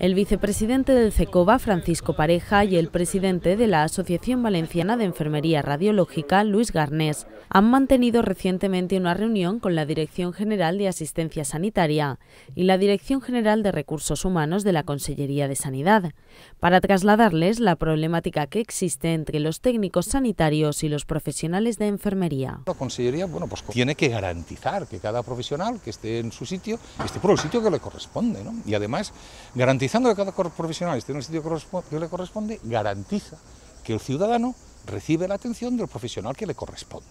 El vicepresidente del CECOVA, Francisco Pareja, y el presidente de la Asociación Valenciana de Enfermería Radiológica, Luis Garnés, han mantenido recientemente una reunión con la Dirección General de Asistencia Sanitaria y la Dirección General de Recursos Humanos de la Consellería de Sanidad, para trasladarles la problemática que existe entre los técnicos sanitarios y los profesionales de enfermería. La Consellería pues tiene que garantizar que cada profesional que esté en su sitio esté por el sitio que le corresponde y además garantizar garantizando que cada profesional esté en el sitio que le corresponde, garantiza que el ciudadano recibe la atención del profesional que le corresponde.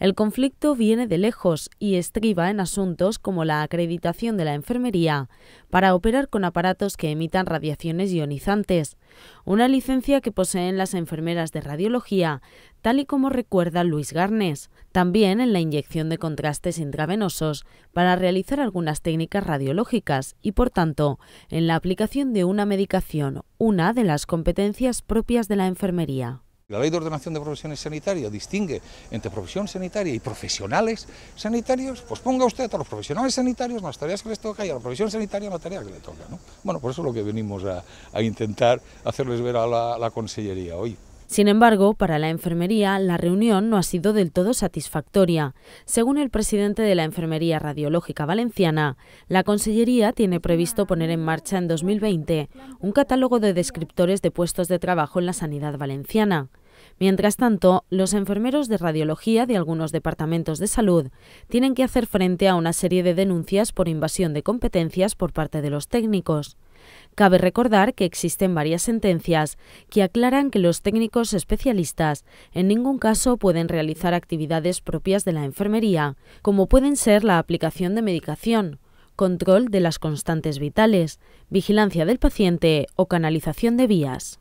El conflicto viene de lejos y estriba en asuntos como la acreditación de la enfermería para operar con aparatos que emitan radiaciones ionizantes, una licencia que poseen las enfermeras de radiología, tal y como recuerda Luis Garnes, también en la inyección de contrastes intravenosos para realizar algunas técnicas radiológicas y, por tanto, en la aplicación de una medicación, una de las competencias propias de la enfermería. La ley de ordenación de profesiones sanitarias distingue entre profesión sanitaria y profesionales sanitarios, pues ponga usted a los profesionales sanitarios las tareas que les toca y a la profesión sanitaria la tarea que le toca. Bueno, por pues eso es lo que venimos a, intentar hacerles ver a la Consellería hoy. Sin embargo, para la enfermería, la reunión no ha sido del todo satisfactoria. Según el presidente de la Enfermería Radiológica Valenciana, la Consellería tiene previsto poner en marcha en 2020 un catálogo de descriptores de puestos de trabajo en la sanidad valenciana. Mientras tanto, los enfermeros de radiología de algunos departamentos de salud tienen que hacer frente a una serie de denuncias por invasión de competencias por parte de los técnicos. Cabe recordar que existen varias sentencias que aclaran que los técnicos especialistas en ningún caso pueden realizar actividades propias de la enfermería, como pueden ser la aplicación de medicación, control de las constantes vitales, vigilancia del paciente o canalización de vías.